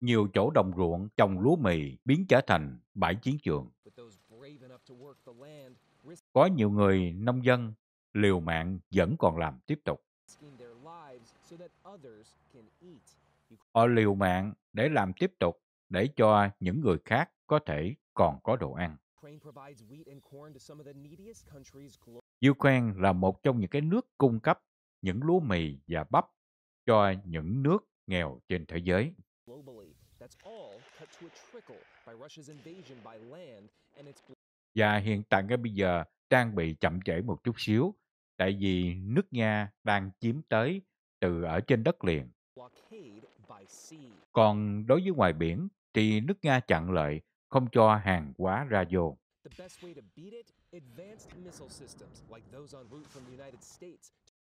Nhiều chỗ đồng ruộng trồng lúa mì biến trở thành bãi chiến trường. Có nhiều người nông dân liều mạng vẫn còn làm tiếp tục. Họ liều mạng để làm tiếp tục để cho những người khác có thể còn có đồ ăn. Ukraine là một trong những cái nước cung cấp những lúa mì và bắp cho những nước nghèo trên thế giới. Và hiện tại ngay bây giờ trang bị chậm trễ một chút xíu, tại vì nước Nga đang chiếm tới từ ở trên đất liền. Còn đối với ngoài biển thì nước Nga chặn lợi, không cho hàng quá ra vô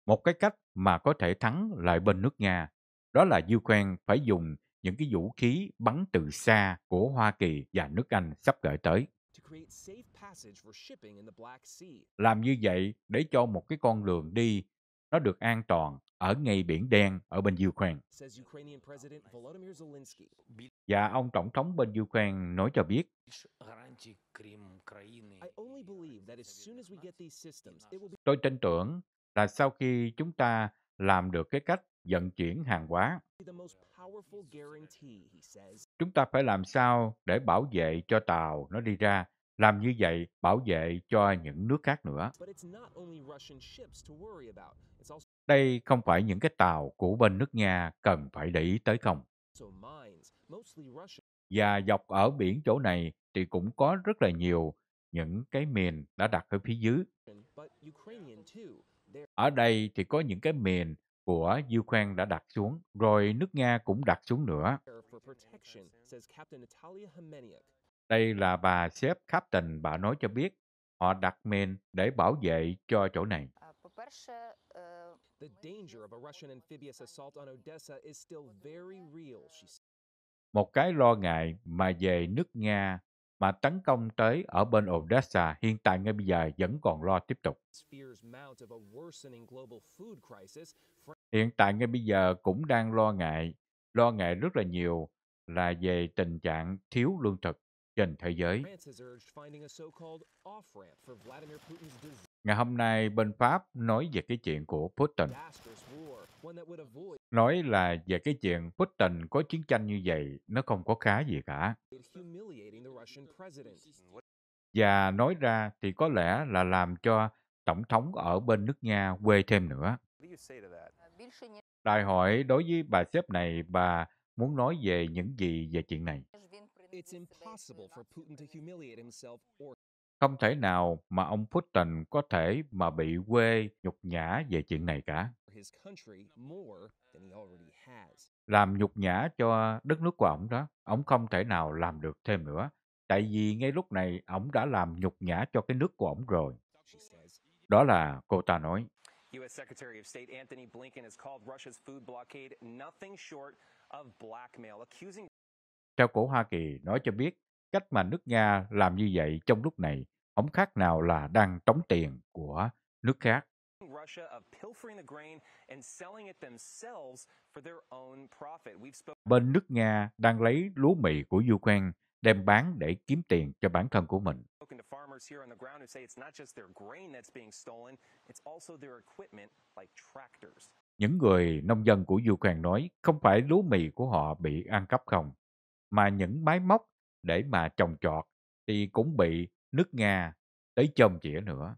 một cái cách mà có thể thắng lại bên nước Nga, đó là Ukraine phải dùng những cái vũ khí bắn từ xa của Hoa Kỳ và nước Anh sắp gửi tới. Làm như vậy để cho một cái con đường đi nó được an toàn ở ngay biển đen ở bên Ukraine. Và ông Tổng thống bên Ukraine nói cho biết, Tôi tin tưởng là sau khi chúng ta làm được cái cách vận chuyển hàng hóa chúng ta phải làm sao để bảo vệ cho tàu nó đi ra làm như vậy bảo vệ cho những nước khác nữa đây không phải những cái tàu của bên nước nga cần phải để ý tới không và dọc ở biển chỗ này thì cũng có rất là nhiều những cái miền đã đặt ở phía dưới ở đây thì có những cái mền của Ukraine đã đặt xuống, rồi nước Nga cũng đặt xuống nữa. Đây là bà sếp Captain, bà nói cho biết họ đặt mền để bảo vệ cho chỗ này. Một cái lo ngại mà về nước Nga mà tấn công tới ở bên Odessa hiện tại ngay bây giờ vẫn còn lo tiếp tục. Hiện tại ngay bây giờ cũng đang lo ngại, lo ngại rất là nhiều là về tình trạng thiếu lương thực trên thế giới. Ngày hôm nay bên Pháp nói về cái chuyện của Putin Nói là về cái chuyện Putin có chiến tranh như vậy, nó không có khá gì cả. Và nói ra thì có lẽ là làm cho Tổng thống ở bên nước Nga quê thêm nữa. Ờ, Đại hội đối với bà sếp này, bà muốn nói về những gì về chuyện này. Không thể nào mà ông Putin có thể mà bị quê nhục nhã về chuyện này cả làm nhục nhã cho đất nước của ổng đó ổng không thể nào làm được thêm nữa tại vì ngay lúc này ổng đã làm nhục nhã cho cái nước của ổng rồi đó là cô ta nói US Secretary of State Anthony Blinken has called Russia's food blockade nothing short of blackmail, accusing Theo cổ Hoa Kỳ nói cho biết, cách mà nước Nga làm như vậy trong lúc này, ổng khác nào là đang tống tiền của nước khác. Russia of pilfering the grain and selling it themselves for their own profit. We've spoken Bên nước Nga đang lấy lúa mì của Ukraine đem bán để kiếm tiền cho bản thân của mình. Những người nông dân của Ukraine nói không phải lúa mì của họ bị ăn cắp không, mà những máy móc để mà trồng trọt thì cũng bị nước Nga tới chôm chĩa nữa.